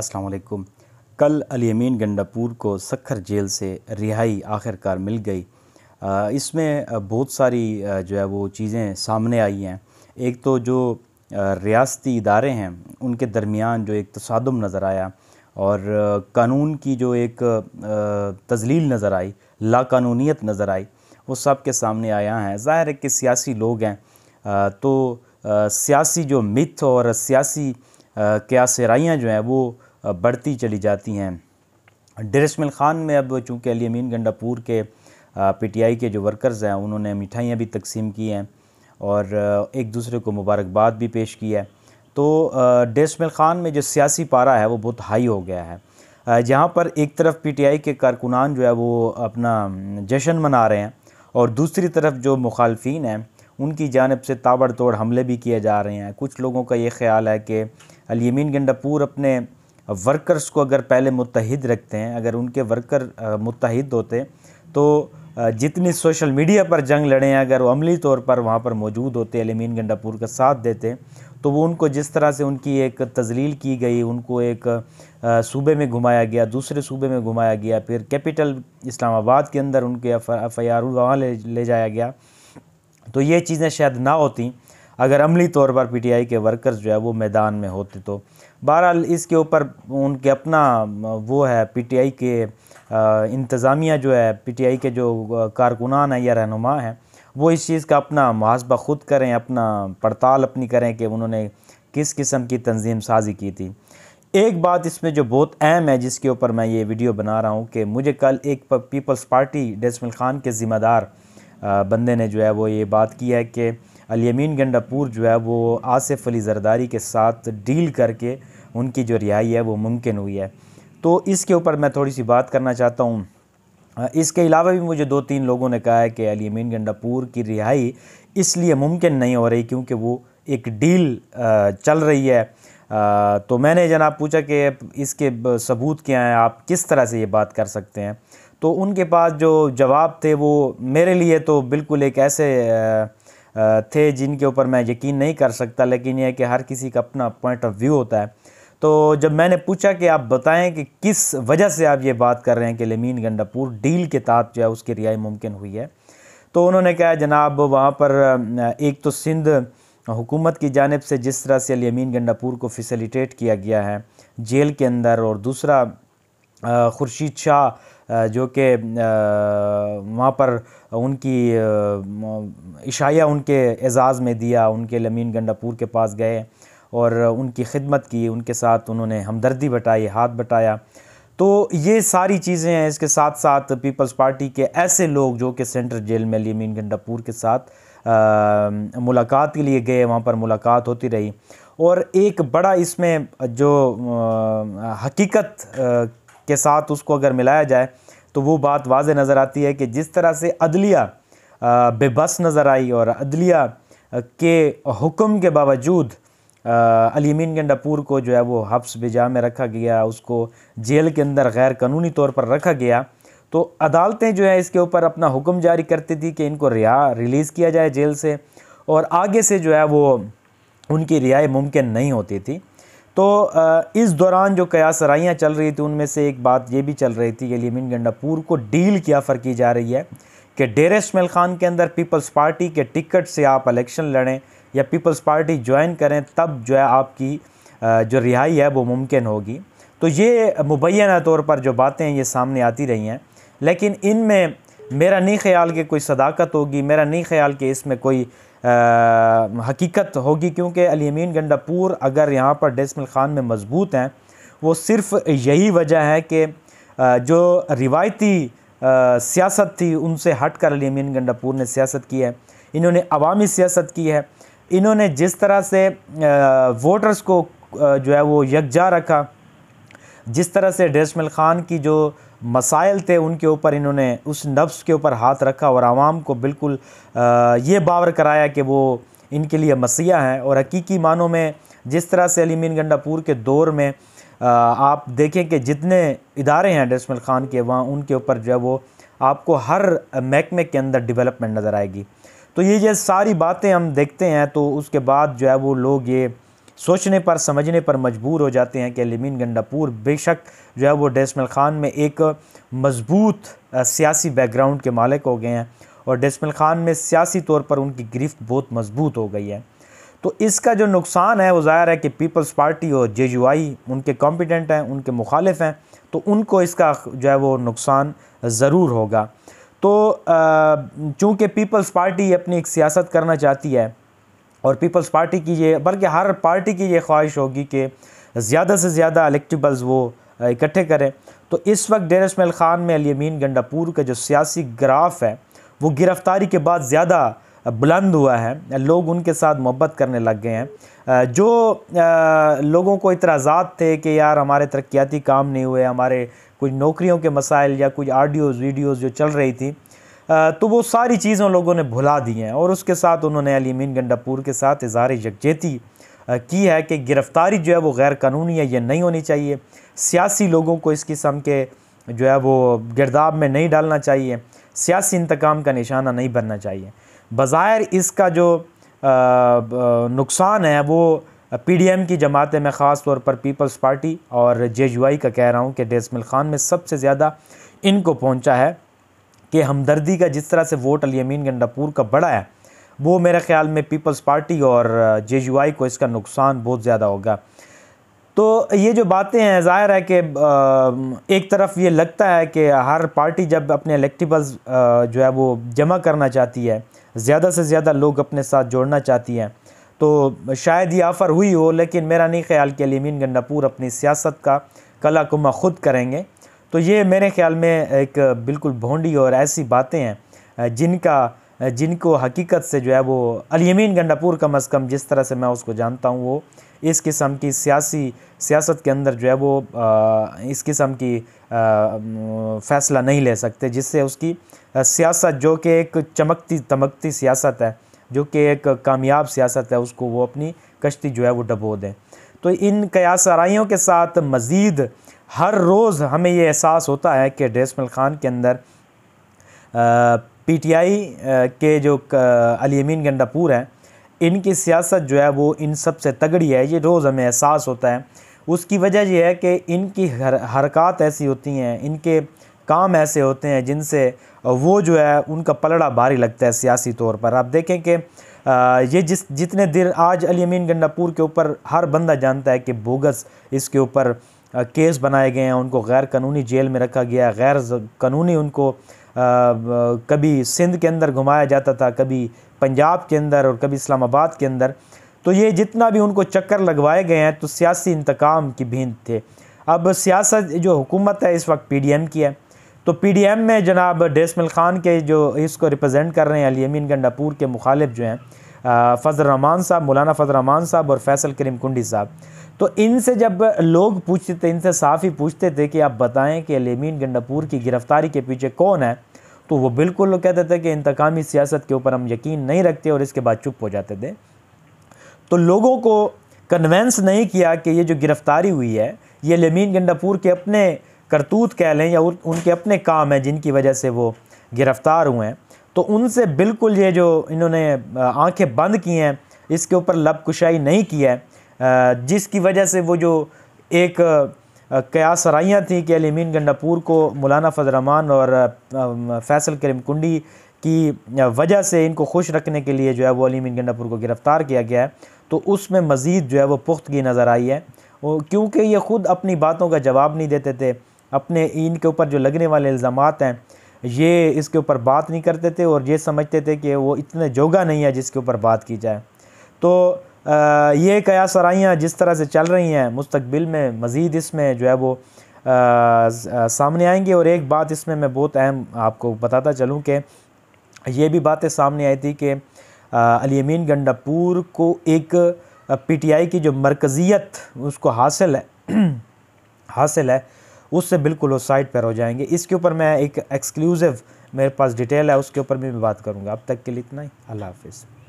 अस्सलाम वालेकुम कल अमीन गंडापुर को सखर जेल से रिहाई आखिरकार मिल गई इसमें बहुत सारी जो है वो चीज़ें सामने आई हैं एक तो जो रियासती इदारे हैं उनके दरमियान जो एक तसादम नज़र आया और कानून की जो एक तजलील नज़र आई लाकानूनीत नज़र आई वो सब के सामने आया है ज़ाहिर है कि सियासी लोग हैं तो सियासी जो मिथ और सियासी क्या सराइयाँ जो हैं वो बढ़ती चली जाती हैं डेरसमिल ख़ान में अब चूँकि अली अमीन गंडापुर के पीटीआई के जो वर्कर्स हैं उन्होंने मिठाइयाँ भी तकसीम की हैं और एक दूसरे को मुबारकबाद भी पेश की है तो डेरसमिल ख़ान में जो सियासी पारा है वो बहुत हाई हो गया है जहाँ पर एक तरफ पीटीआई के कारकुनान जो है वो अपना जश्न मना रहे हैं और दूसरी तरफ जो मुखालफी हैं उनकी जानब से ताबड़तोड़ हमले भी किए जा रहे हैं कुछ लोगों का ये ख्याल है कि अलयमीन गंडापुर अपने वर्कर्स को अगर पहले मुतहद रखते हैं अगर उनके वर्कर मुतहद होते तो जितनी सोशल मीडिया पर जंग लड़ें अगर वो अमली तौर पर वहाँ पर मौजूद होते अलीमिन गंडापुर का साथ देते तो वो उनको जिस तरह से उनकी एक तजलील की गई उनको एक सूबे में घुमाया गया दूसरे सूबे में घुमाया गया फिर कैपिटल इस्लामाबाद के अंदर उनके एफ आई आर वहाँ ले, ले जाया गया तो ये चीज़ें शायद ना होती अगर अमली तौर पर पीटीआई के वर्कर्स जो है वो मैदान में होते तो बहरहाल इसके ऊपर उनके अपना वो है पीटीआई के इंतज़ामिया जो है पीटीआई के जो कारकुनान हैं या रहनुमा हैं वो इस चीज़ का अपना मुहासबा ख़ुद करें अपना पड़ताल अपनी करें कि उन्होंने किस किस्म की तंजीम साजी की थी एक बात इसमें जो बहुत अहम है जिसके ऊपर मैं ये वीडियो बना रहा हूँ कि मुझे कल एक पीपल्स पार्टी डेसमिल ख़ान के ज़िम्मेदार बंदे ने जो है वो ये बात की है कि अलयमीन गंडापुर जो है वो आसिफ अली जरदारी के साथ डील करके उनकी जो रिहाई है वो मुमकिन हुई है तो इसके ऊपर मैं थोड़ी सी बात करना चाहता हूँ इसके अलावा भी मुझे दो तीन लोगों ने कहा है कि अलीमीन गंडापुर की रिहाई इसलिए मुमकिन नहीं हो रही क्योंकि वो एक डील चल रही है तो मैंने जनाब पूछा कि इसके सबूत क्या हैं आप किस तरह से ये बात कर सकते हैं तो उनके पास जो जवाब थे वो मेरे लिए तो बिल्कुल एक ऐसे थे जिनके ऊपर मैं यकीन नहीं कर सकता लेकिन यह कि हर किसी का अपना पॉइंट ऑफ व्यू होता है तो जब मैंने पूछा कि आप बताएं कि किस वजह से आप ये बात कर रहे हैं कि लेमीन गंडापुर डील के तहत जो है उसकी रिहाई मुमकिन हुई है तो उन्होंने कहा जनाब वहाँ पर एक तो सिंध हुकूमत की जानब से जिस तरह से लेमीन गंडापुर को फैसिलिटेट किया गया है जेल के अंदर और दूसरा खुर्शीद शाह जो कि वहाँ पर उनकी इशाया उनके एजाज़ में दिया उनके लमीन गंडापुर के पास गए और उनकी खिदमत की उनके साथ उन्होंने हमदर्दी बटाई हाथ बटाया तो ये सारी चीज़ें हैं इसके साथ साथ पीपल्स पार्टी के ऐसे लोग जो कि सेंट्रल जेल में लमीन गंडापुर के साथ आ, मुलाकात के लिए गए वहाँ पर मुलाकात होती रही और एक बड़ा इसमें जो आ, हकीकत आ, के साथ उसको अगर मिलाया जाए तो वो बात वाज नज़र आती है कि जिस तरह से अदलिया बेबस नज़र आई और अदलिया के हुक्म के बावजूद अलीमीन गंडापुर को जो है वो हफ्स बिजा में रखा गया उसको जेल के अंदर गैर कानूनी तौर पर रखा गया तो अदालतें जो है इसके ऊपर अपना हुक्म जारी करती थी कि इनको रिहा रिलीज़ किया जाए जेल से और आगे से जो है वो उनकी रिहाई मुमकिन नहीं होती थी तो इस दौरान जो कयास सराइयाँ चल रही थी उनमें से एक बात ये भी चल रही थी कि लिमिन गंडापुर को डील की ऑफ़र की जा रही है कि डेर इसमेल ख़ान के अंदर पीपल्स पार्टी के टिकट से आप इलेक्शन लड़ें या पीपल्स पार्टी ज्वाइन करें तब जो है आपकी जो रिहाई है वो मुमकिन होगी तो ये मुबैना तौर पर जो बातें ये सामने आती रही हैं लेकिन इनमें मेरा नहीं ख्याल कि कोई सदाकत होगी मेरा नहीं ख्याल कि इसमें कोई हकीकत होगी क्योंकि अलीमीन गंडापुर अगर यहाँ पर डेस्मल ख़ान में मजबूत हैं वो सिर्फ यही वजह है कि जो रिवायती सियासत थी उनसे हट कर अलीमीन गंडापुर ने सियासत की है इन्होंने अवामी सियासत की है इन्होंने जिस तरह से वोटर्स को जो है वो यकजा रखा जिस तरह से डेसमिल ख़ान की जो मसाइल थे उनके ऊपर इन्होंने उस नफ्स के ऊपर हाथ रखा और आवाम को बिल्कुल ये बावर कराया कि वो इनके लिए मसीहा हैं और हकीकी मानों में जिस तरह से अली मीन गंडापुर के दौर में आप देखें कि जितने इदारे हैं डेसमिल ख़ान के वहाँ उनके ऊपर जो है वो आपको हर महकमे के अंदर डेवलपमेंट नज़र आएगी तो ये जो सारी बातें हम देखते हैं तो उसके बाद जो है वो लोग ये सोचने पर समझने पर मजबूर हो जाते हैं कि लिमिन गंडापुर बेशक जो है वो डेस्मल ख़ान में एक मज़बूत सियासी बैकग्राउंड के मालिक हो गए हैं और डेस्मल ख़ान में सियासी तौर पर उनकी गिरफ्त बहुत मज़बूत हो गई है तो इसका जो नुकसान है वो ज़ाहिर है कि पीपल्स पार्टी और जे यू आई उनके कॉम्पिटेंट हैं उनके मुखालिफ हैं तो उनको इसका जो है वो नुकसान ज़रूर होगा तो चूँकि पीपल्स पार्टी अपनी एक सियासत करना चाहती है और पीपल्स पार्टी की ये बल्कि हर पार्टी की ये ख्वाहिश होगी कि ज़्यादा से ज़्यादा इलेक्टिबल्स वो इकट्ठे करें तो इस वक्त डेर इसमेल ख़ान में अलीमीन गंडापुर का जो सियासी ग्राफ है वो गिरफ़्तारी के बाद ज़्यादा बुलंद हुआ है लोग उनके साथ मोहब्बत करने लग गए हैं जो लोगों को इतराज़ात थे कि यार हमारे तरक्याती काम नहीं हुए हमारे कुछ नौकरियों के मसाइल या कुछ आडियोज़ वीडियोज़ जो चल रही थी तो वो सारी चीज़ें उन लोगों ने भुला दी हैं और उसके साथ उन्होंने अलीमीन गंडापुर के साथ इजहार यकजहती की है कि गिरफ़्तारी जो है वो गैर कानूनी है ये नहीं होनी चाहिए सियासी लोगों को इस किस्म के जो है वो गिरदाब में नहीं डालना चाहिए सियासी इंतकाम का निशाना नहीं बनना चाहिए बज़ाहिर इसका जो नुकसान है वो पीडीएम की जमातें में ख़ास तौर पर पीपल्स पार्टी और जे का कह रहा हूँ कि डेसमिल ख़ान में सबसे ज़्यादा इनको पहुँचा है कि हमदर्दी का जिस तरह से वोट अलियमीन गंडापुर का बढ़ा है वो मेरे ख्याल में पीपल्स पार्टी और जे को इसका नुकसान बहुत ज़्यादा होगा तो ये जो बातें हैं ज़ाहिर है कि एक तरफ ये लगता है कि हर पार्टी जब अपने इलेक्टिबल्स जो है वो जमा करना चाहती है ज़्यादा से ज़्यादा लोग अपने साथ जोड़ना चाहती हैं तो शायद ये ऑफर हुई हो लेकिन मेरा नहीं ख्याल कि अलीमीन गंडापुर अपनी सियासत का कला कुमा ख़ुद करेंगे तो ये मेरे ख्याल में एक बिल्कुल भोंडी और ऐसी बातें हैं जिनका जिनको हकीकत से जो है वो अलीमीन गंडापुर कम अज़ कम जिस तरह से मैं उसको जानता हूँ वो इस किस्म की सियासी सियासत के अंदर जो है वो इस किस्म की फैसला नहीं ले सकते जिससे उसकी सियासत जो कि एक चमकती तमकती सियासत है जो कि एक कामयाब सियासत है उसको वो अपनी कश्ती जो है वो डबो दें तो इन कयास के साथ मज़ीद हर रोज़ हमें ये एहसास होता है कि डेसमल ख़ान के अंदर पीटीआई के जो अलीमीन गंडापुर हैं इनकी सियासत जो है वो इन सब से तगड़ी है ये रोज़ हमें एहसास होता है उसकी वजह यह है कि इनकी हर हरकत ऐसी होती हैं इनके काम ऐसे होते हैं जिनसे वो जो है उनका पलड़ा भारी लगता है सियासी तौर पर आप देखें कि ये जिस जितने देर आज अलीमीन गंडापुर के ऊपर हर बंदा जानता है कि बोगस इसके ऊपर केस बनाए गए हैं उनको गैर कानूनी जेल में रखा गया गैर कानूनी उनको आ, कभी सिंध के अंदर घुमाया जाता था कभी पंजाब के अंदर और कभी इस्लामाबाद के अंदर तो ये जितना भी उनको चक्कर लगवाए गए हैं तो सियासी इंतकाम की भींत थे अब सियासत जो हुकूमत है इस वक्त पी की है तो पी में जनाब डेसमल ख़ान के जो इसको रिप्रजेंट कर रहे हैं अमीन गंडापुर के मुखालिफ जो हैं फ़जल रहमान साहब मौलाना फ़जल रहमान साहब और फैसल करीम कुंडी साहब तो इनसे जब लोग पूछते थे इनसे साफ़ ही पूछते थे कि आप बताएं कि लेमिन गंडापुर की गिरफ़्तारी के पीछे कौन है तो वो बिल्कुल कहते थे कि इंतकामी सियासत के ऊपर हम यकीन नहीं रखते और इसके बाद चुप हो जाते थे तो लोगों को कन्वेंस नहीं किया कि ये जो गिरफ़्तारी हुई है ये लेमिन गंडापुर के अपने करतूत कह लें या उनके अपने काम हैं जिनकी वजह से वो गिरफ़्तार हुए हैं तो उनसे बिल्कुल ये जो इन्होंने आंखें बंद की हैं इसके ऊपर लब कुशाई नहीं की है जिसकी वजह से वो जो एक क्या सराइयाँ थी कि अलीमीन गंडापुर को मौलाना फजरमान और फैसल करीम कुंडी की वजह से इनको खुश रखने के लिए जो है वो अलीमीन गंडापुर को गिरफ़्तार किया गया है तो उसमें मज़ीद जो है वो पुख्तगी नज़र आई है क्योंकि ये ख़ुद अपनी बातों का जवाब नहीं देते थे अपने इनके ऊपर जो लगने वाले इल्ज़ाम हैं ये इसके ऊपर बात नहीं करते थे और ये समझते थे कि वो इतने जोगा नहीं है जिसके ऊपर बात की जाए तो आ, ये कया सराइयाँ जिस तरह से चल रही हैं मुस्तबिल में मज़ीद इसमें जो है वो आ, सामने आएंगे और एक बात इसमें मैं बहुत अहम आपको बताता चलूँ कि ये भी बातें सामने आई थी कि अलीमीन गंडापुर को एक पीटीआई की जो मरकज़ियत उसको हासिल है हासिल है उससे बिल्कुल वो साइड पर हो जाएंगे इसके ऊपर मैं एक एक्सक्लूसिव मेरे पास डिटेल है उसके ऊपर भी मैं बात करूँगा अब तक के लिए इतना ही अल्लाह हाफिज़